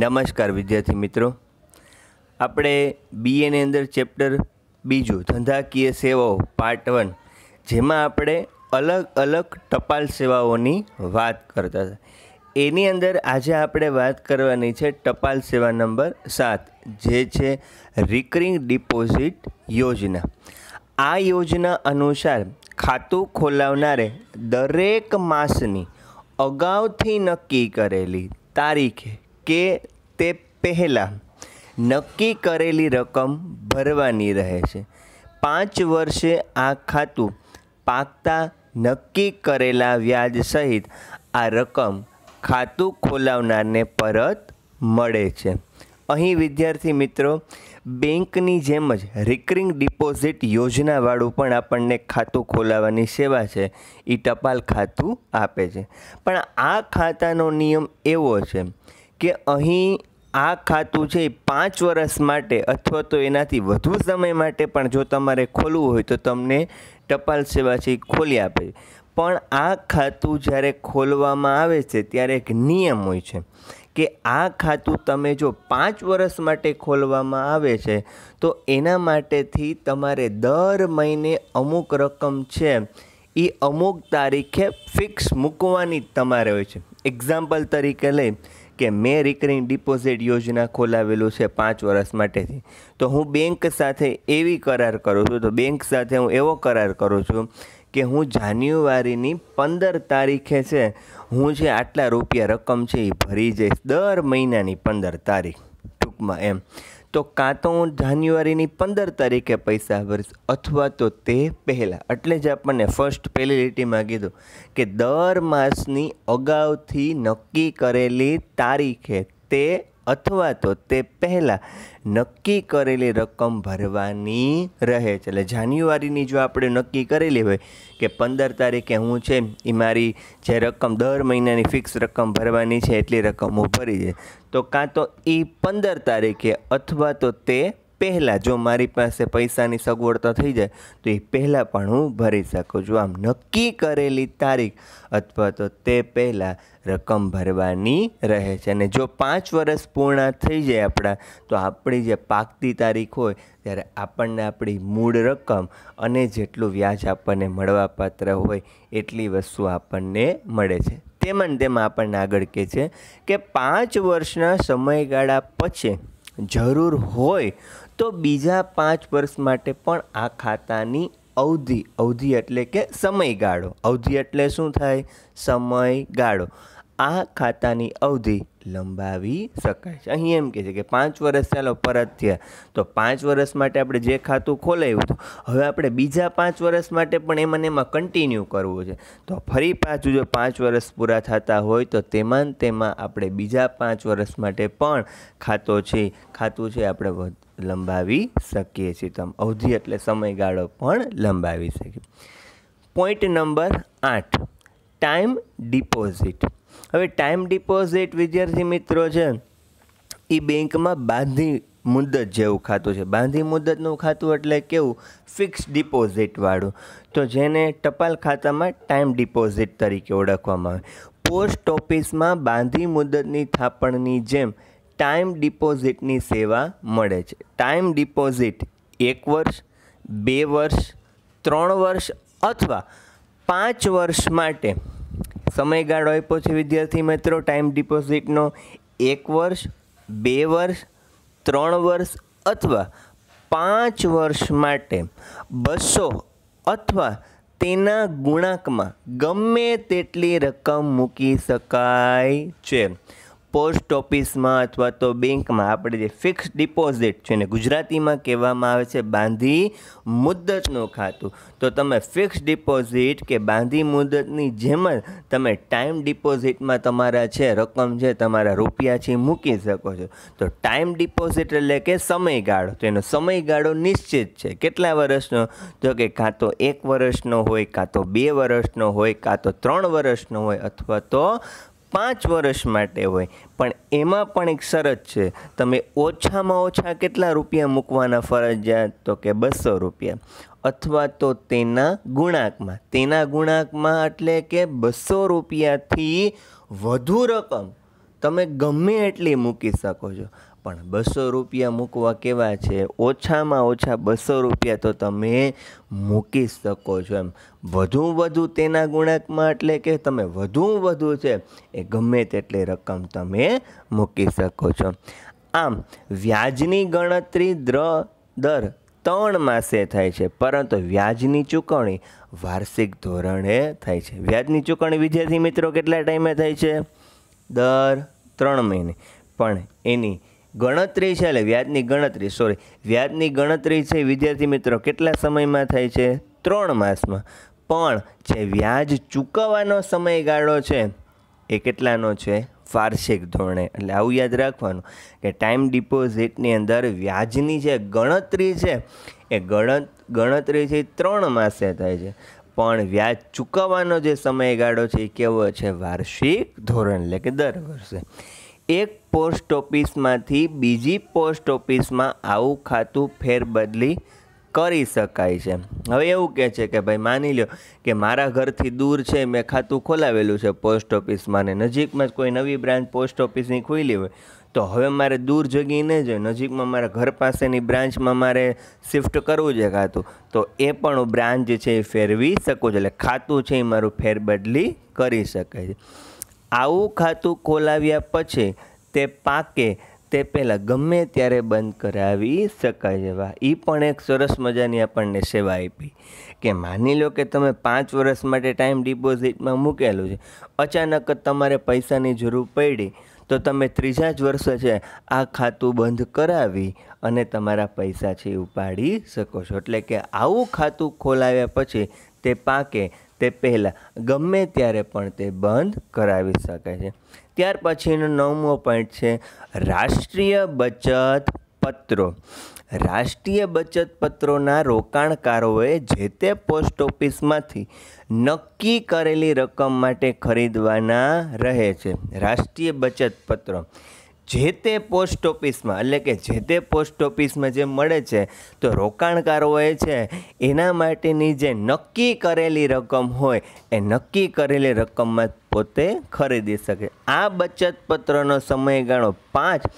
નમસ્કાર વિદ્યાર્થી મિત્રો આપણે બીએની અંદર ચેપ્ટર બીજું ધંધાકીય સેવાઓ પાર્ટ વન જેમાં આપણે અલગ અલગ ટપાલ સેવાઓની વાત કરતા હતા એની અંદર આજે આપણે વાત કરવાની છે ટપાલ સેવા નંબર સાત જે છે રિકરિંગ ડિપોઝિટ યોજના આ યોજના અનુસાર ખાતું ખોલાવનારે દરેક માસની અગાઉથી નક્કી કરેલી તારીખે કે તે પહેલાં નક્કી કરેલી રકમ ભરવાની રહે છે પાંચ વર્ષે આ ખાતું પાકતા નક્કી કરેલા વ્યાજ સહિત આ રકમ ખાતું ખોલાવનારને પરત મળે છે અહીં વિદ્યાર્થી મિત્રો બેંકની જેમ જ રિકરિંગ ડિપોઝિટ યોજનાવાળું પણ આપણને ખાતું ખોલાવવાની સેવા છે એ ટપાલ ખાતું આપે છે પણ આ ખાતાનો નિયમ એવો છે કે અહીં આ ખાતું છે પાંચ વર્ષ માટે અથવા તો એનાથી વધુ સમય માટે પણ જો તમારે ખોલવું હોય તો તમને ટપાલ સેવા છે ખોલી આપે પણ આ ખાતું જ્યારે ખોલવામાં આવે છે ત્યારે એક નિયમ હોય છે કે આ ખાતું તમે જો પાંચ વર્ષ માટે ખોલવામાં આવે છે તો એના માટેથી તમારે દર મહિને અમુક રકમ છે એ અમુક તારીખે ફિક્સ મૂકવાની તમારે હોય છે એક્ઝામ્પલ તરીકે લઈ કે મેં રિકરિંગ ડિપોઝિટ યોજના ખોલાવેલું છે પાંચ વર્ષ માટેથી તો હું બેંક સાથે એવી કરાર કરું છું તો બેંક સાથે હું એવો કરાર કરું છું કે હું જાન્યુઆરીની પંદર તારીખે છે હું જે આટલા રૂપિયા રકમ છે એ ભરી જઈશ દર મહિનાની પંદર તારીખ ટૂંકમાં એમ તો કાં તો હું જાન્યુઆરીની પંદર તારીખે પૈસા ભરીશ અથવા તો તે પહેલાં એટલે જ આપણને ફર્સ્ટ પહેલી લીટીમાં કીધું કે દર માસની અગાઉથી નક્કી કરેલી તારીખે તે અથવા તો તે પહેલાં નક્કી કરેલી રકમ ભરવાની રહે છે એટલે જાન્યુઆરીની જો આપણે નક્કી કરેલી હોય કે પંદર તારીખે હું છે એ મારી જે રકમ દર મહિનાની ફિક્સ રકમ ભરવાની છે એટલી રકમ હું ભરી છે તો કાં તો એ પંદર તારીખે અથવા તો તે પહેલાં જો મારી પાસે પૈસાની સગવડતા થઈ જાય તો એ પહેલાં પણ હું ભરી શકું છું આમ નક્કી કરેલી તારીખ અથવા તો તે પહેલાં રકમ ભરવાની રહે છે અને જો પાંચ વર્ષ પૂર્ણ થઈ જાય આપણા તો આપણી જે પાકતી તારીખ હોય ત્યારે આપણને આપણી મૂળ રકમ અને જેટલું વ્યાજ આપણને મળવાપાત્ર હોય એટલી વસ્તુ આપણને મળે છે તેમાં તેમાં આપણને આગળ કહે છે કે પાંચ વર્ષના સમયગાળા પછી જરૂર હોય તો બીજા પાંચ વર્ષ માટે પણ આ ખાતાની અવધિ અવધિ એટલે કે સમયગાળો અવધિ એટલે શું થાય સમયગાળો આ ખાતાની અવધિ લંબાવી શકાય છે અહીં એમ કહે છે કે પાંચ વર્ષ ચાલો પરત થયા તો પાંચ વર્ષ માટે આપણે જે ખાતું ખોલાવ્યું હતું હવે આપણે બીજા પાંચ વર્ષ માટે પણ એમાં એમાં કન્ટિન્યુ કરવું છે તો ફરી પાછું જો પાંચ વર્ષ પૂરા થતા હોય તો તેમાં તેમાં આપણે બીજા પાંચ વર્ષ માટે પણ ખાતો છે ખાતું છે આપણે લંબાવી શકીએ છીએ તો અવધિ એટલે સમયગાળો પણ લંબાવી શકીએ પોઈન્ટ નંબર આઠ ટાઈમ ડિપોઝિટ હવે ટાઈમ ડિપોઝિટ વિદ્યાર્થી મિત્રો છે એ બેંકમાં બાંધી મુદત જેવું ખાતું છે બાંધી મુદતનું ખાતું એટલે કેવું ફિક્સ ડિપોઝિટવાળું તો જેને ટપાલ ખાતામાં ટાઈમ ડિપોઝિટ તરીકે ઓળખવામાં આવે પોસ્ટ ઓફિસમાં બાંધી મુદતની થાપણની જેમ ટાઈમ ડિપોઝિટની સેવા મળે છે ટાઈમ ડિપોઝિટ એક વર્ષ બે વર્ષ ત્રણ વર્ષ અથવા પાંચ વર્ષ માટે સમયગાળો આપ્યો છે વિદ્યાર્થી મિત્રો ટાઈમ ડિપોઝિટનો એક વર્ષ બે વર્ષ ત્રણ વર્ષ અથવા પાંચ વર્ષ માટે બસો અથવા તેના ગુણાંકમાં ગમે તેટલી રકમ મૂકી શકાય છે પોસ્ટ ઓફિસમાં અથવા તો બેંકમાં આપણે જે ફિક્સ ડિપોઝિટ છે એને ગુજરાતીમાં કહેવામાં આવે છે બાંધી મુદ્દતનું ખાતું તો તમે ફિક્સ ડિપોઝિટ કે બાંધી મુદ્દતની જેમ જ તમે ટાઈમ ડિપોઝિટમાં તમારા છે રકમ છે તમારા રૂપિયા છે મૂકી શકો છો તો ટાઈમ ડિપોઝિટ એટલે કે સમયગાળો તો એનો સમયગાળો નિશ્ચિત છે કેટલા વર્ષનો તો કે કાં તો એક વર્ષનો હોય કાં તો બે વર્ષનો હોય કાં તો ત્રણ વર્ષનો હોય અથવા તો પાંચ વર્ષ માટે હોય પણ એમાં પણ એક શરત છે તમે ઓછામાં ઓછા કેટલા રૂપિયા મૂકવાના ફરજિયાત તો કે બસો રૂપિયા અથવા તો તેના ગુણાંકમાં તેના ગુણાંકમાં એટલે કે બસો રૂપિયાથી વધુ રકમ તમે ગમે એટલી મૂકી શકો છો પણ બસો રૂપિયા મૂકવા કેવા છે ઓછામાં ઓછા બસો રૂપિયા તો તમે મૂકી શકો છો એમ વધુ વધુ તેના ગુણાંકમાં એટલે કે તમે વધુ વધુ છે એ ગમે તેટલી રકમ તમે મૂકી શકો છો આમ વ્યાજની ગણતરી દ્ર દર ત્રણ માસે થાય છે પરંતુ વ્યાજની ચૂકવણી વાર્ષિક ધોરણે થાય છે વ્યાજની ચૂકવણી વિદ્યાર્થી મિત્રો કેટલા ટાઈમે થાય છે દર ત્રણ મહિને પણ એની ગણતરી છે એટલે વ્યાજની ગણતરી સોરી વ્યાજની ગણતરી છે વિદ્યાર્થી મિત્રો કેટલા સમયમાં થાય છે ત્રણ માસમાં પણ જે વ્યાજ ચૂકવવાનો સમયગાળો છે એ કેટલાનો છે વાર્ષિક ધોરણે એટલે આવું યાદ રાખવાનું કે ટાઈમ ડિપોઝિટની અંદર વ્યાજની જે ગણતરી છે એ ગણત ગણતરી છે ત્રણ માસે થાય છે પણ વ્યાજ ચૂકવવાનો જે સમયગાળો છે એ કેવો છે વાર્ષિક ધોરણ એટલે કે દર વર્ષે એક પોસ્ટ ઓફિસમાંથી બીજી પોસ્ટ ઓફિસમાં આવું ખાતું ફેરબદલી કરી શકાય છે હવે એવું કહે છે કે ભાઈ માની લો કે મારા ઘરથી દૂર છે મેં ખાતું ખોલાવેલું છે પોસ્ટ ઓફિસમાં ને નજીકમાં જ કોઈ નવી બ્રાન્ચ પોસ્ટ ઓફિસની ખોલી હોય તો હવે મારે દૂર જગી ન જોઈએ નજીકમાં મારા ઘર પાસેની બ્રાન્ચમાં મારે શિફ્ટ કરવું છે ખાતું તો એ પણ હું બ્રાન્ચ છે એ ફેરવી શકું છું એટલે ખાતું છે એ મારું ફેરબદલી કરી શકે છે આવું ખાતું ખોલાવ્યા પછી તે પાકે તે પહેલાં ગમે ત્યારે બંધ કરાવી શકાય એવા એ પણ એક સરસ મજાની આપણને સેવા આપી કે માની લો કે તમે પાંચ વર્ષ માટે ટાઈમ ડિપોઝિટમાં મૂકેલું છે અચાનક જ તમારે પૈસાની જરૂર પડી તો તમે ત્રીજા જ વર્ષે છે આ ખાતું બંધ કરાવી અને તમારા પૈસા છે ઉપાડી શકો છો એટલે કે આવું ખાતું ખોલાવ્યા પછી તે પાકે તે પહેલાં ગમે ત્યારે પણ તે બંધ કરાવી શકે છે ત્યાર પછીનો નવમો પોઈન્ટ છે રાષ્ટ્રીય બચત પત્રો રાષ્ટ્રીય બચત પત્રોના રોકાણકારોએ જે તે પોસ્ટ ઓફિસમાંથી નક્કી કરેલી રકમ માટે ખરીદવાના રહે છે રાષ્ટ્રીય બચત પત્રો જે તે પોસ્ટ ઓફિસમાં એટલે કે જે તે પોસ્ટ ઓફિસમાં જે મળે છે તો રોકાણકારોએ છે એના માટેની જે નક્કી કરેલી રકમ હોય એ નક્કી કરેલી રકમમાં પોતે ખરીદી શકે આ બચત પત્રનો સમયગાળો પાંચ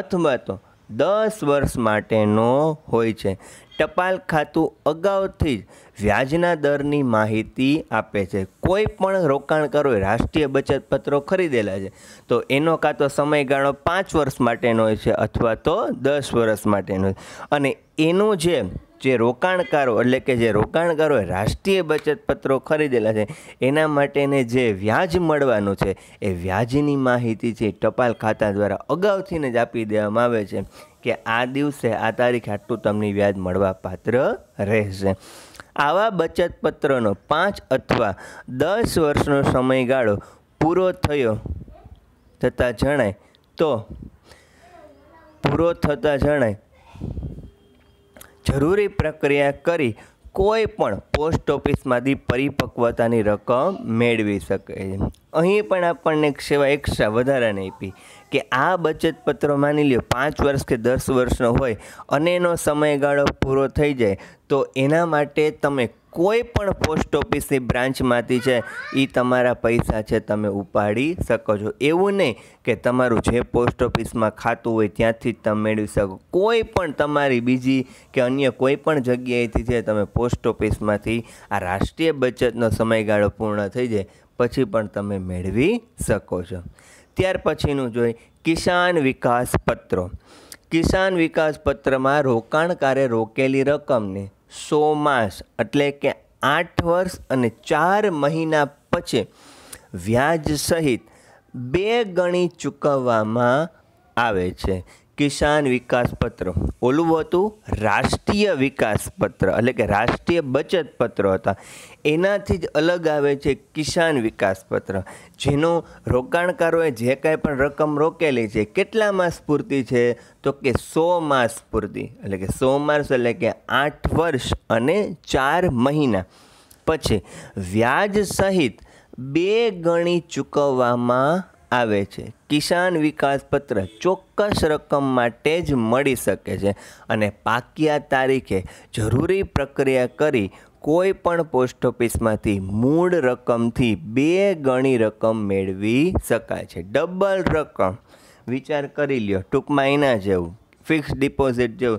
અથવા તો દસ વર્ષ માટેનો હોય છે ટપાલ ખાતું અગાઉથી જ વ્યાજના દરની માહિતી આપે છે કોઈ પણ રોકાણકારો રાષ્ટ્રીય બચત પત્રો ખરીદેલા છે તો એનો કાં તો સમયગાળો પાંચ વર્ષ માટેનો હોય છે અથવા તો દસ વર્ષ માટેનો અને એનું જે જે રોકાણકારો એટલે કે જે રોકાણકારોએ રાષ્ટ્રીય બચત પત્રો ખરીદેલા છે એના માટેને જે વ્યાજ મળવાનું છે એ વ્યાજની માહિતી છે ટપાલ ખાતા દ્વારા અગાઉથીને જ આપી દેવામાં આવે છે કે આ દિવસે આ તારીખે આટલું તમને વ્યાજ મળવા પાત્ર રહેશે આવા બચત પત્રનો પાંચ અથવા દસ વર્ષનો સમયગાળો પૂરો થયો થતાં જણાય તો પૂરો થતાં જણાય જરૂરી પ્રક્રિયા કરી કોઈ પણ પોસ્ટ ઓફિસમાંથી પરિપક્વતાની રકમ મેળવી શકે છે અહીં પણ આપણને એક સેવા એક્સ્ટ્રા વધારાને આપી કે આ બચત પત્ર માની લ્યો પાંચ વર્ષ કે દસ વર્ષનો હોય અને એનો સમયગાળો પૂરો થઈ જાય તો એના માટે તમે કોઈ પણ પોસ્ટ ઓફિસની બ્રાન્ચમાંથી છે એ તમારા પૈસા છે તમે ઉપાડી શકો છો એવું નહીં કે તમારું જે પોસ્ટ ઓફિસમાં ખાતું હોય ત્યાંથી જ તમે મેળવી શકો કોઈ પણ તમારી બીજી કે અન્ય કોઈ પણ જગ્યાએથી છે તમે પોસ્ટ ઓફિસમાંથી આ રાષ્ટ્રીય બચતનો સમયગાળો પૂર્ણ થઈ જાય પછી પણ તમે મેળવી શકો છો ત્યાર પછીનું જોઈ કિસાન વિકાસ પત્રો કિસાન વિકાસ પત્રમાં રોકાણકારે રોકેલી રકમને સો માસ એટલે કે આઠ વર્ષ અને ચાર મહિના પછી વ્યાજ સહિત બે ગણી ચૂકવવામાં આવે છે કિસાન વિકાસ પત્ર ઓલું હતું રાષ્ટ્રીય વિકાસ પત્ર એટલે કે રાષ્ટ્રીય બચત પત્ર હતા એનાથી જ અલગ આવે છે કિસાન વિકાસ પત્ર જેનો રોકાણકારોએ જે કાંઈ પણ રકમ રોકેલી છે કેટલા માસ સ્ફૂર્તિ છે તો કે સો માસ સ્ફૂર્તિ એટલે કે સો માસ એટલે કે આઠ વર્ષ અને ચાર મહિના પછી વ્યાજ સહિત બે ગણી ચૂકવવામાં આવે છે કિસાન વિકાસ પત્ર ચોક્કસ રકમ માટે જ મળી શકે છે અને પાકિયા તારીખે જરૂરી પ્રક્રિયા કરી કોઈ પણ પોસ્ટ ઓફિસમાંથી મૂળ રકમથી બે ગણી રકમ મેળવી શકાય છે ડબલ રકમ વિચાર કરી લ્યો ટૂંકમાં એના જેવું ફિક્સ ડિપોઝિટ જો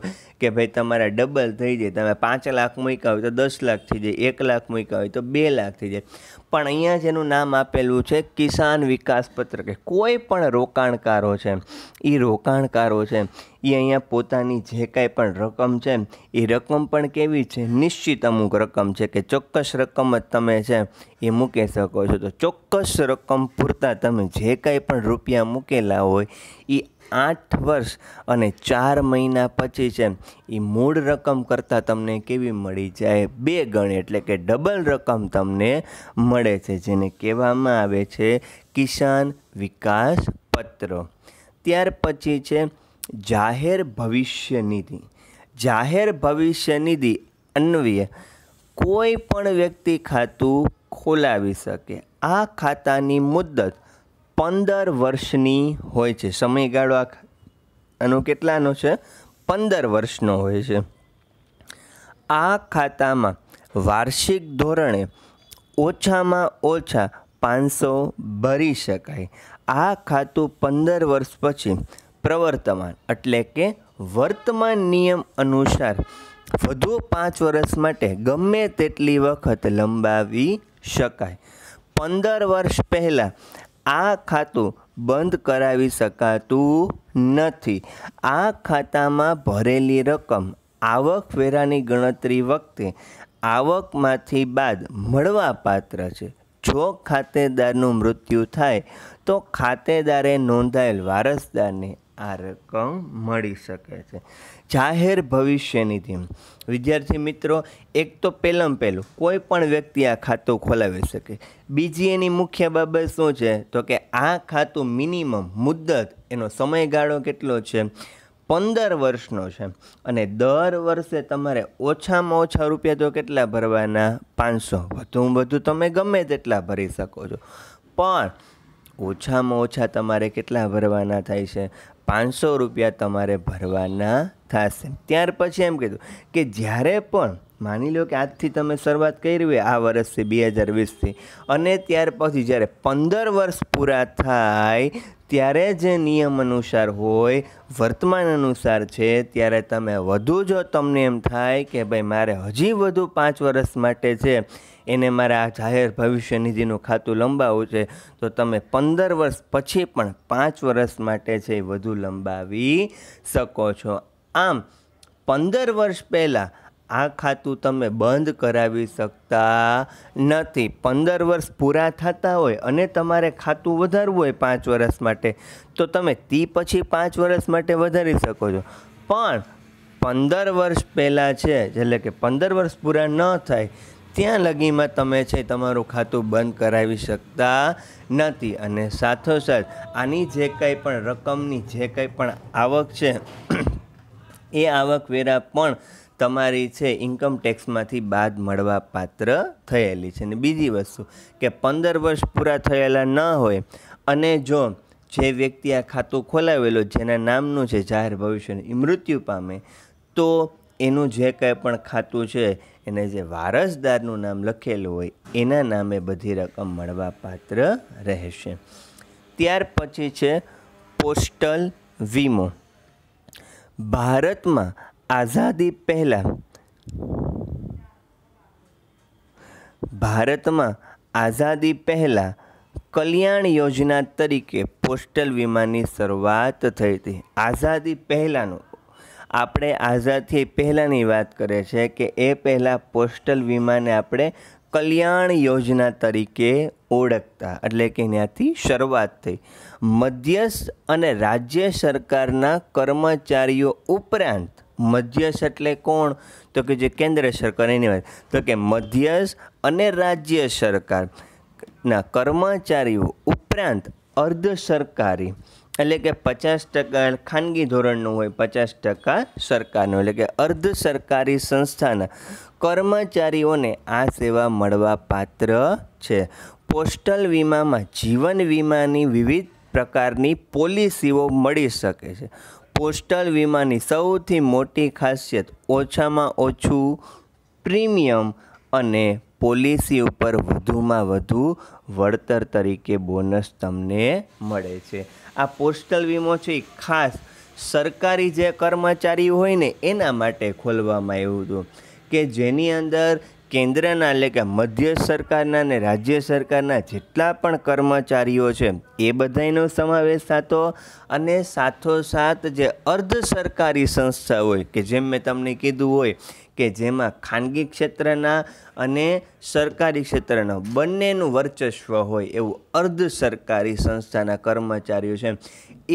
કે ભાઈ તમારા ડબલ થઈ જાય તમે પાંચ લાખ મૂક્યા હોય તો દસ લાખ થઈ જાય એક લાખ મૂક્યા હોય તો બે લાખ થઈ જાય પણ અહીંયા જેનું નામ આપેલું છે કિસાન વિકાસ પત્ર કે કોઈ પણ રોકાણકારો છે એ રોકાણકારો છે એ અહીંયા પોતાની જે કાંઈ પણ રકમ છે એ રકમ પણ કેવી છે નિશ્ચિત અમુક રકમ છે કે ચોક્કસ રકમ જ તમે છે એ મૂકી શકો છો તો ચોક્કસ રકમ પૂરતા તમે જે કાંઈ પણ રૂપિયા મૂકેલા હોય એ આઠ વર્ષ અને ચાર મહિના પછી છે એ મૂળ રકમ કરતાં તમને કેવી મળી જાય બે ગણી એટલે કે ડબલ રકમ તમને મળે છે જેને કહેવામાં આવે છે કિસાન વિકાસ પત્ર ત્યાર પછી છે જાહેર ભવિષ્ય નિધિ જાહેર ભવિષ્ય નિધિ અન્વયે કોઈ પણ વ્યક્તિ ખાતું ખોલાવી શકે આ ખાતાની મુદત પંદર વર્ષની હોય છે સમયગાળો આનો કેટલાનો છે પંદર વર્ષનો હોય છે આ ખાતામાં વાર્ષિક ધોરણે ઓછામાં ઓછા પાંચસો ભરી શકાય આ ખાતું પંદર વર્ષ પછી પ્રવર્તમાન એટલે કે વર્તમાન નિયમ અનુસાર વધુ પાંચ વર્ષ માટે ગમે તેટલી વખત લંબાવી શકાય પંદર વર્ષ પહેલાં આ ખાતું બંધ કરાવી શકાતું નથી આ ખાતામાં ભરેલી રકમ આવકવેરાની ગણતરી વખતે આવકમાંથી બાદ મળવાપાત્ર છે જો ખાતેદારનું મૃત્યુ થાય તો ખાતેદારે નોંધાયેલ વારસદારને આ રકમ મળી શકે છે જાહેર ભવિષ્ય નિધિ વિદ્યાર્થી મિત્રો એક તો પહેલમ પહેલું કોઈ પણ વ્યક્તિ આ ખાતું ખોલાવી શકે બીજી એની મુખ્ય બાબત શું છે તો કે આ ખાતું મિનિમમ મુદ્દત એનો સમયગાળો કેટલો છે પંદર વર્ષનો છે અને દર વર્ષે તમારે ઓછામાં ઓછા રૂપિયા તો કેટલા ભરવાના પાંચસો વધુમાં વધુ તમે ગમે તેટલા ભરી શકો છો પણ ઓછામાં ઓછા તમારે કેટલા ભરવાના થાય છે પાંચસો રૂપિયા તમારે ભરવાના થશે ત્યાર પછી એમ કીધું કે જ્યારે પણ માની લો કે આજથી તમે શરૂઆત કરી હોય આ વર્ષથી બે હજાર વીસથી અને ત્યાર પછી જ્યારે પંદર વર્ષ પૂરા થાય ત્યારે જે નિયમ અનુસાર હોય વર્તમાન અનુસાર છે ત્યારે તમે વધુ જો તમને એમ થાય કે ભાઈ મારે હજી વધુ પાંચ વર્ષ માટે છે એને મારા જાહેર ભવિષ્ય નિધિનું ખાતું લંબાવવું છે તો તમે પંદર વર્ષ પછી પણ પાંચ વર્ષ માટે છે એ વધુ લંબાવી શકો છો આમ પંદર વર્ષ પહેલાં આ ખાતું તમે બંધ કરાવી શકતા નથી પંદર વર્ષ પૂરા થતા હોય અને તમારે ખાતું વધારવું હોય પાંચ વર્ષ માટે તો તમે તે પછી પાંચ વર્ષ માટે વધારી શકો છો પણ પંદર વર્ષ પહેલાં છે એટલે કે પંદર વર્ષ પૂરા ન થાય ત્યાં લગીમાં તમે છે તમારું ખાતું બંધ કરાવી શકતા નથી અને સાથોસાથ આની જે કંઈ પણ રકમની જે કંઈ પણ આવક છે એ આવકવેરા પણ તમારી છે ઇન્કમ ટેક્સમાંથી બાદ મળવા પાત્ર થયેલી છે અને બીજી વસ્તુ કે પંદર વર્ષ પૂરા થયેલા ન હોય અને જો જે વ્યક્તિ આ ખાતું ખોલાવેલો જેના નામનું છે જાહેર ભવિષ્યનું મૃત્યુ પામે તો એનું જે કંઈ પણ ખાતું છે એને જે વારસદારનું નામ લખેલું હોય એના નામે બધી રકમ મળવા પાત્ર રહેશે ત્યાર પછી છે પોસ્ટલ વીમો ભારતમાં આઝાદી પહેલાં ભારતમાં આઝાદી પહેલાં કલ્યાણ યોજના તરીકે પોસ્ટલ વીમાની શરૂઆત થઈ હતી આઝાદી પહેલાંનું આપણે આઝાદથી પહેલાંની વાત કરે છે કે એ પહેલાં પોસ્ટલ વીમાને આપણે કલ્યાણ યોજના તરીકે ઓળખતા એટલે કે ત્યાંથી શરૂઆત થઈ મધ્યસ્થ અને રાજ્ય સરકારના કર્મચારીઓ ઉપરાંત મધ્યસ્થ એટલે કોણ તો કે જે કેન્દ્ર સરકાર એની વાત તો કે મધ્યસ્થ અને રાજ્ય સરકારના કર્મચારીઓ ઉપરાંત અર્ધ સરકારી એટલે કે પચાસ ટકા ખાનગી ધોરણનું હોય પચાસ ટકા સરકારનું એટલે કે અર્ધ સરકારી સંસ્થાના કર્મચારીઓને આ સેવા મળવા પાત્ર છે પોસ્ટલ વીમામાં જીવન વીમાની વિવિધ પ્રકારની પોલિસીઓ મળી શકે છે પોસ્ટલ વીમાની સૌથી મોટી ખાસિયત ઓછામાં ઓછું પ્રીમિયમ અને પોલિસી ઉપર વધુમાં વધુ વળતર તરીકે બોનસ તમને મળે છે આ પોસ્ટલ વીમો છે એ ખાસ સરકારી જે કર્મચારી હોય ને એના માટે ખોલવામાં આવ્યું હતું કે જેની અંદર કેન્દ્રના એટલે કે મધ્ય સરકારના અને રાજ્ય સરકારના જેટલા પણ કર્મચારીઓ છે એ બધાનો સમાવેશ થતો અને સાથોસાથ જે અર્ધ સરકારી સંસ્થા હોય કે જેમ મેં તમને કીધું હોય કે જેમાં ખાનગી ક્ષેત્રના અને સરકારી ક્ષેત્રના બંનેનું વર્ચસ્વ હોય એવું અર્ધ સરકારી સંસ્થાના કર્મચારીઓ છે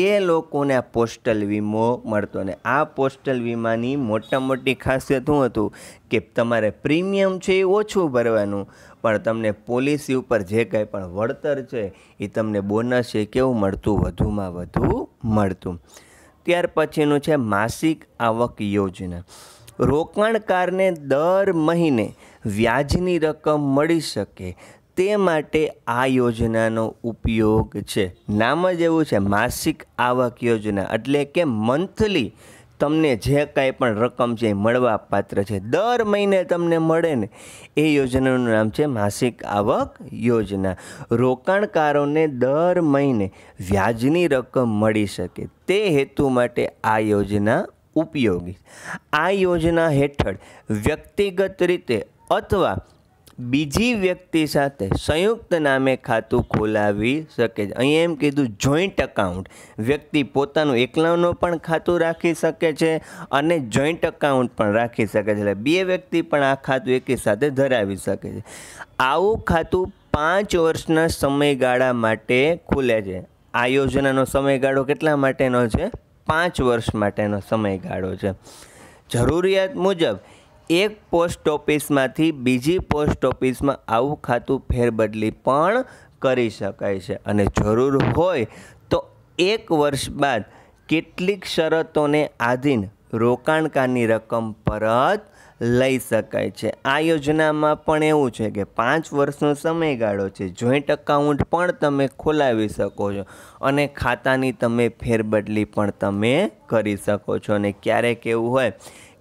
એ લોકોને આ પોસ્ટલ વીમો મળતો ને આ પોસ્ટલ વીમાની મોટા મોટી ખાસિયત શું હતું કે તમારે પ્રીમિયમ છે એ ઓછું ભરવાનું પણ તમને પોલિસી ઉપર જે કંઈ પણ વળતર છે એ તમને બોનસ છે કેવું મળતું વધુમાં વધુ મળતું ત્યાર પછીનું છે માસિક આવક યોજના રોકાણકારને દર મહિને વ્યાજની રકમ મળી શકે તે માટે આ યોજનાનો ઉપયોગ છે નામ જ એવું છે માસિક આવક યોજના એટલે કે મંથલી તમને જે કાંઈ પણ રકમ છે એ મળવા પાત્ર છે દર મહિને તમને મળે ને એ યોજનાનું નામ છે માસિક આવક યોજના રોકાણકારોને દર મહિને વ્યાજની રકમ મળી શકે તે હેતુ માટે આ યોજના ઉપયોગી આ યોજના હેઠળ વ્યક્તિગત રીતે અથવા બીજી વ્યક્તિ સાથે સંયુક્ત નામે ખાતું ખોલાવી શકે છે અહીં એમ કીધું જોઈન્ટ અકાઉન્ટ વ્યક્તિ પોતાનું એકલાનું પણ ખાતું રાખી શકે છે અને જોઈન્ટ અકાઉન્ટ પણ રાખી શકે છે એટલે બે વ્યક્તિ પણ આ ખાતું એકી સાથે ધરાવી શકે છે આવું ખાતું પાંચ વર્ષના સમયગાળા માટે ખુલે છે આ યોજનાનો સમયગાળો કેટલા માટેનો છે પાંચ વર્ષ માટેનો સમયગાળો છે જરૂરિયાત મુજબ એક પોસ્ટ ઓફિસમાંથી બીજી પોસ્ટ ઓફિસમાં આવું ખાતું ફેરબદલી પણ કરી શકાય છે અને જરૂર હોય તો એક વર્ષ બાદ કેટલીક શરતોને આધીન રોકાણકારની રકમ પરત લઈ શકાય છે આ યોજનામાં પણ એવું છે કે પાંચ વર્ષનો સમયગાળો છે જોઈન્ટ અકાઉન્ટ પણ તમે ખોલાવી શકો છો અને ખાતાની તમે ફેરબદલી પણ તમે કરી શકો છો અને ક્યારેક એવું હોય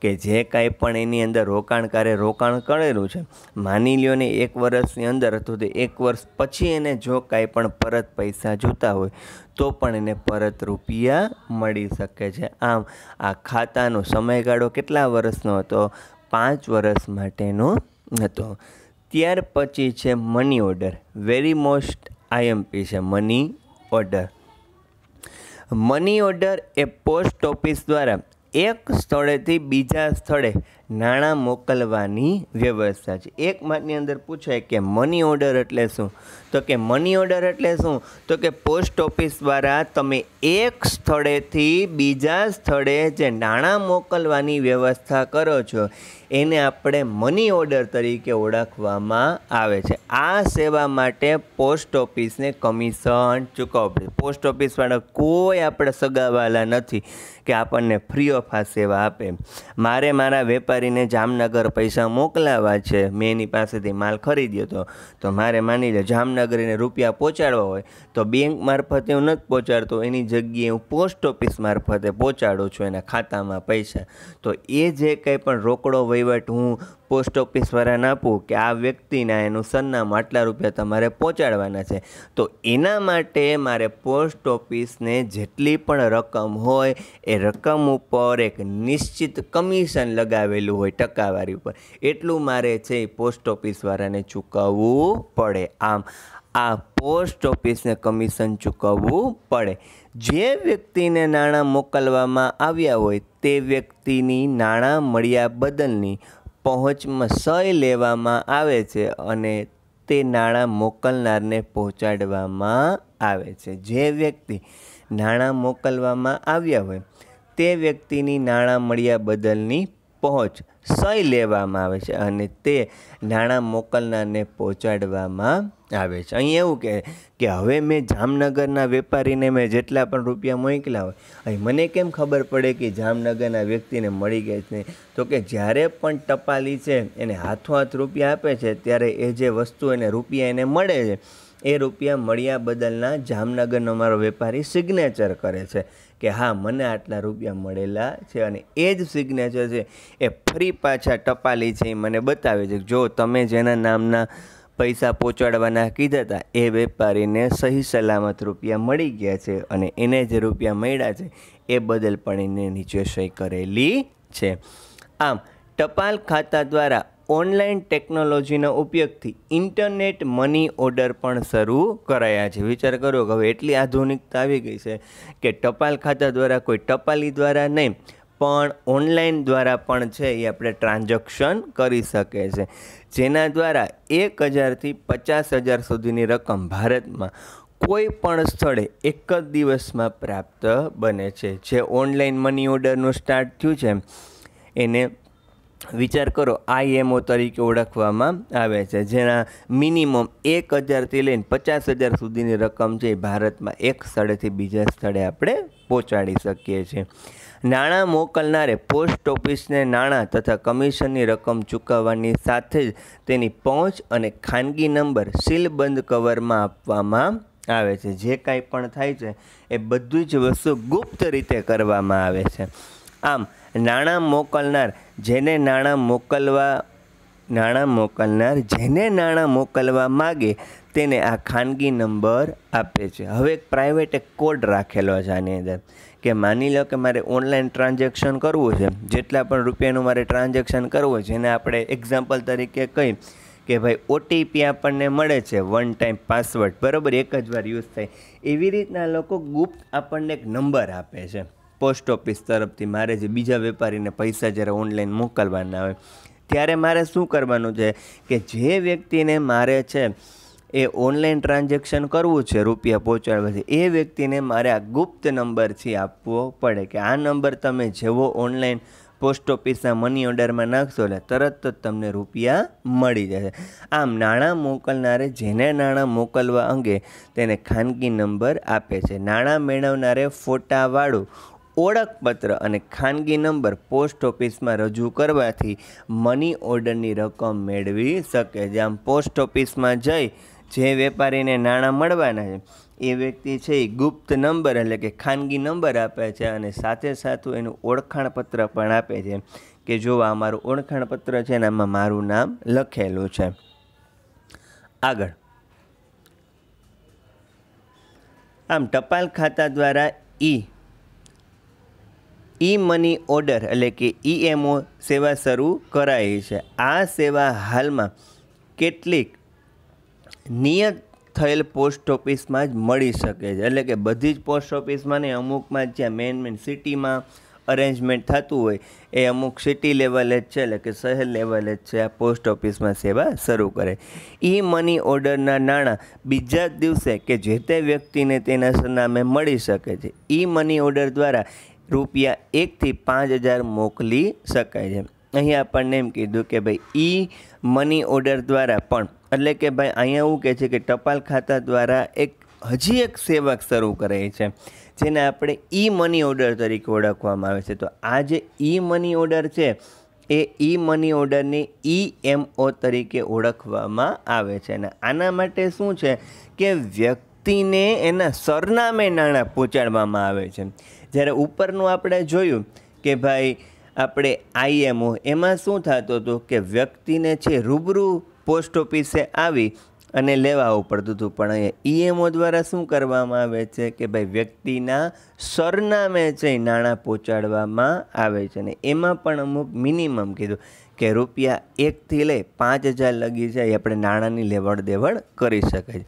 કે જે કાંઈ પણ એની અંદર રોકાણકારે રોકાણ કરેલું છે માની લ્યો ને એક વર્ષની અંદર હતું તો એક વર્ષ પછી એને જો કાંઈ પણ પરત પૈસા જોતા હોય તો પણ એને પરત રૂપિયા મળી શકે છે આમ આ ખાતાનો સમયગાળો કેટલા વર્ષનો હતો પાંચ વર્ષ માટેનો હતો ત્યાર પછી છે money order very most IMP છે મની ઓર્ડર મની ઓર્ડર એ પોસ્ટ ઓફિસ દ્વારા એક સ્થળેથી બીજા સ્થળે નાણાં મોકલવાની વ્યવસ્થા છે એક માર્કની અંદર પૂછાય કે મની ઓર્ડર એટલે શું તો કે મની ઓર્ડર એટલે શું તો કે પોસ્ટ ઓફિસ દ્વારા તમે એક સ્થળેથી બીજા સ્થળે જે નાણાં મોકલવાની વ્યવસ્થા કરો છો એને આપણે મની ઓર્ડર તરીકે ઓળખવામાં આવે છે આ સેવા માટે પોસ્ટ ઓફિસને કમિશન ચૂકવવું પોસ્ટ ઓફિસવાળા કોઈ આપણે સગાવાલા નથી કે આપણને ફ્રી ઓફ આ સેવા આપે મારે મારા વેપાર કરીને જામનગર પૈસા મોકલાવા છે મેં એની પાસેથી માલ ખરીદ્યો હતો તો મારે માની લે જામનગરીને રૂપિયા પહોંચાડવા હોય તો બેંક મારફતે હું નથી પહોંચાડતો એની જગ્યાએ હું પોસ્ટ ઓફિસ મારફતે પહોંચાડું છું એના ખાતામાં પૈસા તો એ જે કંઈ પણ રોકડો વહીવટ હું પોસ્ટ ઓફિસવાળાને આપવું કે આ વ્યક્તિના એનું સરનામું આટલા રૂપિયા તમારે પહોંચાડવાના છે તો એના માટે મારે પોસ્ટ ઓફિસને જેટલી પણ રકમ હોય એ રકમ ઉપર એક નિશ્ચિત કમિશન લગાવેલું હોય ટકાવારી ઉપર એટલું મારે છે એ પોસ્ટ ઓફિસવાળાને ચૂકવવું પડે આમ આ પોસ્ટ ઓફિસને કમિશન ચૂકવવું પડે જે વ્યક્તિને નાણાં મોકલવામાં આવ્યા હોય તે વ્યક્તિની નાણાં મળ્યા બદલની પહોંચમાં સય લેવામાં આવે છે અને તે નાણાં મોકલનારને પહોંચાડવામાં આવે છે જે વ્યક્તિ નાણાં મોકલવામાં આવ્યા હોય તે વ્યક્તિની નાણાં મળ્યા બદલની પહોંચ સહી લેવામાં આવે છે અને તે નાણાં મોકલનારને પહોંચાડવામાં આવે છે અહીં એવું કહે કે હવે મેં જામનગરના વેપારીને મેં જેટલા પણ રૂપિયા મોકલ્યા હોય અહીં મને કેમ ખબર પડે કે જામનગરના વ્યક્તિને મળી ગયા છે તો કે જ્યારે પણ ટપાલી છે એને હાથો હાથ રૂપિયા આપે છે ત્યારે એ જે વસ્તુ એને રૂપિયા એને મળે છે એ રૂપિયા મળ્યા બદલના જામનગરનો મારો વેપારી સિગ્નેચર કરે છે કે હા મને આટલા રૂપિયા મળેલા છે અને એ જ સિગ્નેચર છે એ ફ્રી પાછા ટપાલી છે એ મને બતાવે છે જો તમે જેના નામના પૈસા પહોંચાડવાના કીધા હતા એ વેપારીને સહી સલામત રૂપિયા મળી ગયા છે અને એને જે રૂપિયા મળ્યા છે એ બદલ પણ એને નીચે સહી કરેલી છે આમ ટપાલ ખાતા દ્વારા ઓનલાઈન ટેકનોલોજીના ઉપયોગથી ઇન્ટરનેટ મની ઓર્ડર પણ શરૂ કરાયા છે વિચાર કરો કે હવે એટલી આધુનિકતા આવી ગઈ છે કે ટપાલ ખાતા દ્વારા કોઈ ટપાલી દ્વારા નહીં પણ ઓનલાઈન દ્વારા પણ છે એ આપણે ટ્રાન્ઝેક્શન કરી શકે છે જેના દ્વારા એક હજારથી પચાસ હજાર સુધીની રકમ ભારતમાં કોઈ પણ સ્થળે એક જ દિવસમાં પ્રાપ્ત બને છે જે ઓનલાઈન મની ઓર્ડરનું સ્ટાર્ટ થયું છે એને વિચાર કરો આઈએમઓ તરીકે ઓળખવામાં આવે છે જેના મિનિમમ એક હજારથી લઈને પચાસ હજાર સુધીની રકમ છે ભારતમાં એક સ્થળેથી બીજા સ્થળે આપણે પહોંચાડી શકીએ છીએ નાણાં મોકલનારે પોસ્ટ ઓફિસને નાણાં તથા કમિશનની રકમ ચૂકવવાની સાથે જ તેની પહોંચ અને ખાનગી નંબર સીલબંધ કવરમાં આપવામાં આવે છે જે કાંઈ પણ થાય છે એ બધું જ વસ્તુ ગુપ્ત રીતે કરવામાં આવે છે આમ નાણાં મોકલનાર જેને નાણાં મોકલવા નાણાં મોકલનાર જેને નાણાં મોકલવા માગે તેને આ ખાનગી નંબર આપે છે હવે એક પ્રાઇવેટ એક કોડ રાખેલો છે આની અંદર કે માની લો કે મારે ઓનલાઈન ટ્રાન્ઝેક્શન કરવું છે જેટલા પણ રૂપિયાનું મારે ટ્રાન્ઝેક્શન કરવું છે જેને આપણે એક્ઝામ્પલ તરીકે કહી કે ભાઈ ઓટીપી આપણને મળે છે વન ટાઈમ પાસવર્ડ બરાબર એક જ વાર યુઝ થાય એવી રીતના લોકો ગુપ્ત આપણને એક નંબર આપે છે પોસ્ટ ઓફિસ તરફથી મારે જે બીજા વેપારીને પૈસા જ્યારે ઓનલાઈન મોકલવાના આવે ત્યારે મારે શું કરવાનું છે કે જે વ્યક્તિને મારે છે એ ઓનલાઈન ટ્રાન્ઝેક્શન કરવું છે રૂપિયા પહોંચાડવા છે એ વ્યક્તિને મારે આ ગુપ્ત નંબરથી આપવો પડે કે આ નંબર તમે જેવો ઓનલાઈન પોસ્ટ ઓફિસના મની ઓર્ડરમાં નાખશો એટલે તરત જ તમને રૂપિયા મળી જશે આમ નાણાં મોકલનારે જેને નાણાં મોકલવા અંગે તેને ખાનગી નંબર આપે છે નાણાં મેળવનારે ફોટાવાળું ઓળખપત્ર અને ખાનગી નંબર પોસ્ટ ઓફિસમાં રજૂ કરવાથી મની ઓર્ડરની રકમ મેળવી શકે છે આમ પોસ્ટ ઓફિસમાં જઈ જે વેપારીને નાણાં મળવાના છે એ વ્યક્તિ છે એ ગુપ્ત નંબર એટલે કે ખાનગી નંબર આપે છે અને સાથે સાથે એનું ઓળખાણપત્ર પણ આપે છે કે જો આ મારું ઓળખાણપત્ર છે ને આમાં મારું નામ લખેલું છે આગળ આમ ટપાલ ખાતા દ્વારા ઈ ઈ મની ઓર્ડર એટલે કે ઈએમઓ સેવા શરૂ કરાઈ છે આ સેવા હાલમાં કેટલીક નિયત થયેલ પોસ્ટ ઓફિસમાં જ મળી શકે છે એટલે કે બધી જ પોસ્ટ ઓફિસમાં ને અમુકમાં જ્યાં મેઇન મેઇન સિટીમાં અરેન્જમેન્ટ થતું હોય એ અમુક સિટી લેવલે જ છે એટલે કે શહેર લેવલે જ છે આ પોસ્ટ ઓફિસમાં સેવા શરૂ કરે ઈ મની ઓર્ડરના નાણાં બીજા જ દિવસે કે જે તે વ્યક્તિને તેના સરનામે મળી શકે છે ઈ મની ઓર્ડર દ્વારા રૂપિયા એકથી પાંચ હજાર મોકલી શકાય છે અહીં આપણને એમ કીધું કે ભાઈ ઈ મની ઓર્ડર દ્વારા પણ એટલે કે ભાઈ અહીંયા એવું કહે છે કે ટપાલ ખાતા દ્વારા એક હજી એક સેવક શરૂ કરે છે જેને આપણે ઈ મની ઓર્ડર તરીકે ઓળખવામાં આવે છે તો આ જે ઈ મની ઓર્ડર છે એ ઈ મની ઓર્ડરને ઓ તરીકે ઓળખવામાં આવે છે અને આના માટે શું છે કે વ્યક્તિને એના સરનામે નાણાં પહોંચાડવામાં આવે છે જ્યારે ઉપરનું આપણે જોયું કે ભાઈ આપણે આઈએમઓ એમાં શું થતું હતું કે વ્યક્તિને છે રૂબરૂ પોસ્ટ ઓફિસે આવી અને લેવાવું પડતું હતું પણ અહીંયા ઈએમઓ દ્વારા શું કરવામાં આવે છે કે ભાઈ વ્યક્તિના સરનામે છે નાણાં પહોંચાડવામાં આવે છે અને એમાં પણ અમુક મિનિમમ કીધું કે રૂપિયા એકથી લઈ પાંચ હજાર લગી જાય આપણે નાણાંની લેવડ દેવડ કરી શકાય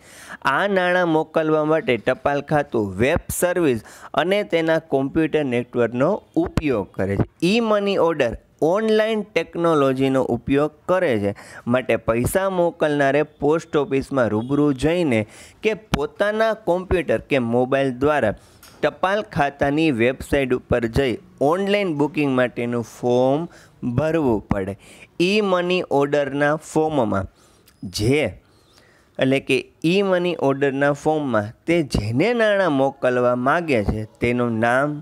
આ નાણાં મોકલવા માટે ટપાલ ખાતું વેબ સર્વિસ અને તેના કોમ્પ્યુટર નેટવર્કનો ઉપયોગ કરે છે ઈ મની ઓર્ડર ઓનલાઈન ટેકનોલોજીનો ઉપયોગ કરે છે માટે પૈસા મોકલનારે પોસ્ટ ઓફિસમાં રૂબરૂ જઈને કે પોતાના કોમ્પ્યુટર કે મોબાઈલ દ્વારા ટપાલ ખાતાની વેબસાઇટ ઉપર જઈ ઓનલાઈન બુકિંગ માટેનું ફોર્મ ભરવું પડે ઈ મની ઓર્ડરના ફોર્મમાં જે એટલે કે ઈ મની ઓર્ડરના ફોર્મમાં તે જેને નાણાં મોકલવા માગે છે તેનું નામ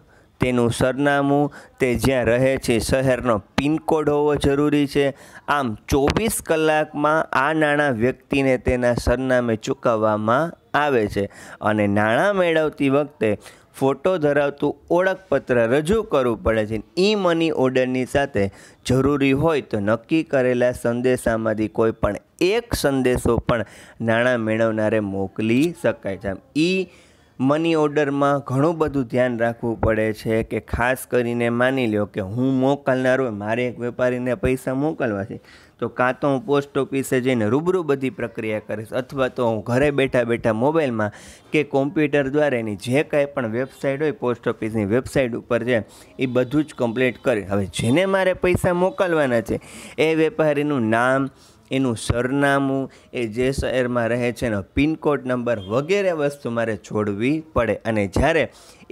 તેનું સરનામું તે જ્યાં રહે છે શહેરનો પિનકોડ હોવો જરૂરી છે આમ ચોવીસ કલાકમાં આ નાણાં વ્યક્તિને તેના સરનામે ચૂકવવામાં આવે છે અને નાણાં મેળવતી વખતે ફોટો ધરાવતું ઓળખપત્ર રજૂ કરવું પડે છે ઈ મની ઓર્ડરની સાથે જરૂરી હોય તો નક્કી કરેલા સંદેશામાંથી કોઈ પણ એક સંદેશો પણ નાણાં મેળવનારે મોકલી શકાય છે ઈ મની ઓર્ડરમાં ઘણું બધું ધ્યાન રાખવું પડે છે કે ખાસ કરીને માની લો કે હું મોકલનારો મારે એક વેપારીને પૈસા મોકલવા છે તો કાં તો હું પોસ્ટ ઓફિસે જઈને રૂબરૂ બધી પ્રક્રિયા કરીશ અથવા તો હું ઘરે બેઠા બેઠા મોબાઈલમાં કે કોમ્પ્યુટર દ્વારા એની જે કાંઈ પણ વેબસાઇટ હોય પોસ્ટ ઓફિસની વેબસાઇટ ઉપર છે એ બધું જ કમ્પ્લીટ કરી હવે જેને મારે પૈસા મોકલવાના છે એ વેપારીનું નામ એનું સરનામું એ જે શહેરમાં રહે છે એનો પિનકોડ નંબર વગેરે વસ્તુ મારે જોડવી પડે અને જ્યારે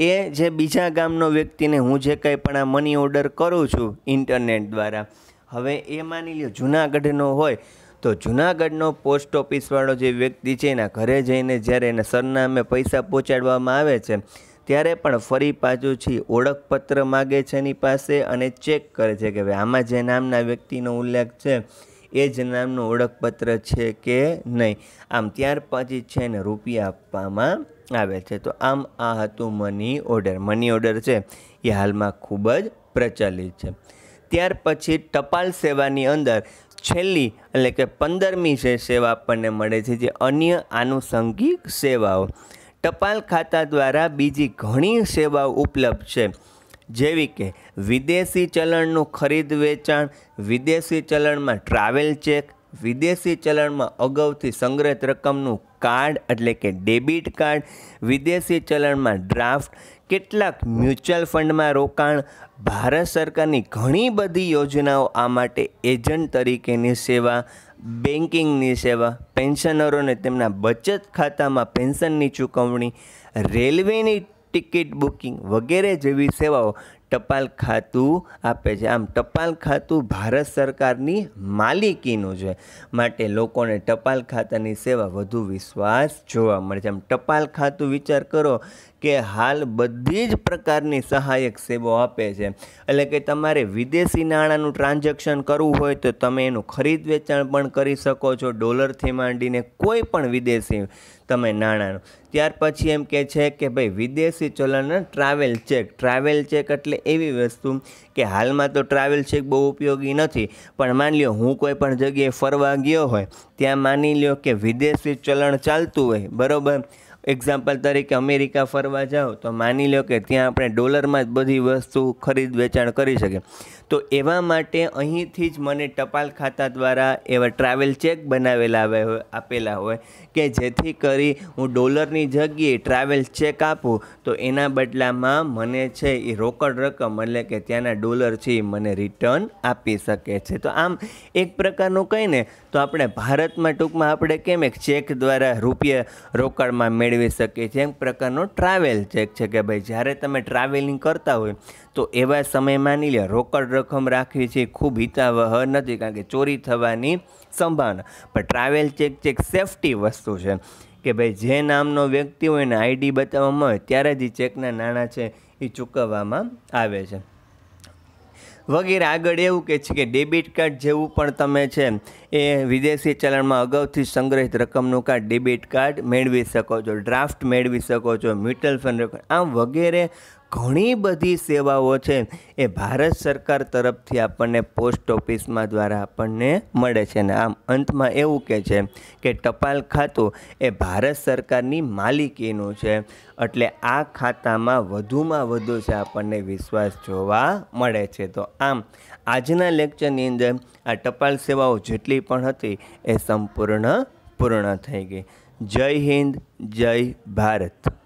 એ જે બીજા ગામનો વ્યક્તિને હું જે કંઈ પણ આ મની ઓર્ડર કરું છું ઇન્ટરનેટ દ્વારા હવે એ માની લ્યો જુનાગઢનો હોય તો જુનાગઢનો પોસ્ટ ઓફિસવાળો જે વ્યક્તિ છે એના ઘરે જઈને જ્યારે એને સરનામે પૈસા પહોંચાડવામાં આવે છે ત્યારે પણ ફરી પાછું છે ઓળખપત્ર માગે છે એની પાસે અને ચેક કરે છે કે ભાઈ આમાં જે નામના વ્યક્તિનો ઉલ્લેખ છે એ જ નામનું ઓળખપત્ર છે કે નહીં આમ ત્યાર પછી છે એને રૂપિયા આપવામાં આવે છે તો આમ આ હતું મની ઓર્ડર મની ઓર્ડર છે એ હાલમાં ખૂબ જ પ્રચલિત છે ત્યાર પછી ટપાલ સેવાની અંદર છેલ્લી એટલે કે પંદરમી જે સેવા આપણને મળે છે જે અન્ય આનુષંગિક સેવાઓ ટપાલ ખાતા દ્વારા બીજી ઘણી સેવાઓ ઉપલબ્ધ છે જેવી કે વિદેશી ચલણનું ખરીદ વેચાણ વિદેશી ચલણમાં ટ્રાવેલ ચેક વિદેશી ચલણમાં અગાઉથી સંગ્રહિત રકમનું કાર્ડ એટલે કે ડેબિટ કાર્ડ વિદેશી ચલણમાં ડ્રાફ્ટ કેટલાક મ્યુચ્યુઅલ ફંડમાં રોકાણ ભારત સરકારની ઘણી બધી યોજનાઓ આ માટે એજન્ટ તરીકેની સેવા બેન્કિંગની સેવા પેન્શનરોને તેમના બચત ખાતામાં પેન્શનની ચૂકવણી રેલવેની ટિકિટ બુકિંગ વગેરે જેવી સેવાઓ ટપાલ ખાતું આપે છે આમ ટપાલ ખાતું ભારત સરકારની માલિકીનું છે માટે લોકોને ટપાલ ખાતાની સેવા વધુ વિશ્વાસ જોવા મળે છે આમ ટપાલ ખાતું વિચાર કરો કે હાલ બધી જ પ્રકારની સહાયક સેવાઓ આપે છે એટલે કે તમારે વિદેશી નાણાંનું ટ્રાન્ઝેક્શન કરવું હોય તો તમે એનું ખરીદ વેચાણ પણ કરી શકો છો ડોલરથી માંડીને કોઈ પણ વિદેશી તમે નાણાંનું ત્યાર પછી એમ કહે છે કે ભાઈ વિદેશી ચલણ ટ્રાવેલ ચેક ટ્રાવેલ ચેક એટલે એવી વસ્તુ કે હાલમાં તો ટ્રાવેલ ચેક બહુ ઉપયોગી નથી પણ માની લ્યો હું કોઈ પણ જગ્યાએ ફરવા ગયો હોય ત્યાં માની લ્યો કે વિદેશી ચલણ ચાલતું હોય બરાબર એક્ઝામ્પલ તરીકે અમેરિકા ફરવા જાઓ તો માની લો કે ત્યાં આપણે ડોલરમાં જ બધી વસ્તુ ખરીદ વેચાણ કરી શકીએ તો એવા માટે અહીંથી જ મને ટપાલ ખાતા દ્વારા એવા ટ્રાવેલ ચેક બનાવેલા આવે આપેલા હોય કે જેથી કરી હું ડોલરની જગ્યાએ ટ્રાવેલ ચેક આપું તો એના બદલામાં મને છે એ રોકડ રકમ એટલે કે ત્યાંના ડોલર છે એ મને રિટર્ન આપી શકે છે તો આમ એક પ્રકારનું કહીને તો આપણે ભારતમાં ટૂંકમાં આપણે કેમ એક ચેક દ્વારા રૂપિયા રોકડમાં મેળવી શકીએ છીએ એમ પ્રકારનો ટ્રાવેલ ચેક છે કે ભાઈ જ્યારે તમે ટ્રાવેલિંગ કરતા હોય તો એવા સમય માની લે રોકડ રકમ રાખવી છે ખૂબ હિતાવહ નથી કારણ કે ચોરી થવાની સંભાવના પણ ટ્રાવેલ ચેક ચેક સેફટી વસ્તુ છે કે ભાઈ જે નામનો વ્યક્તિ હોય એને આઈડી બતાવવામાં આવે ત્યારે જ એ ચેકના નાણાં છે એ ચૂકવવામાં આવે છે વગેરે આગળ એવું કહે છે કે ડેબિટ કાર્ડ જેવું પણ તમે છે એ વિદેશી ચલણમાં અગાઉથી સંગ્રહિત રકમનું કાર્ડ ડેબિટ કાર્ડ મેળવી શકો છો ડ્રાફ્ટ મેળવી શકો છો મ્યુચ્યુઅલ ફંડ આમ વગેરે ઘણી બધી સેવાઓ છે એ ભારત સરકાર તરફથી આપણને પોસ્ટ ઓફિસમાં દ્વારા આપણને મળે છે ને આમ અંતમાં એવું કહે છે કે ટપાલ ખાતું એ ભારત સરકારની માલિકીનું છે એટલે આ ખાતામાં વધુમાં વધુ છે આપણને વિશ્વાસ જોવા મળે છે તો આમ આજના લેક્ચરની અંદર આ ટપાલ સેવાઓ જેટલી પણ હતી એ સંપૂર્ણ પૂર્ણ થઈ ગઈ જય હિન્દ જય ભારત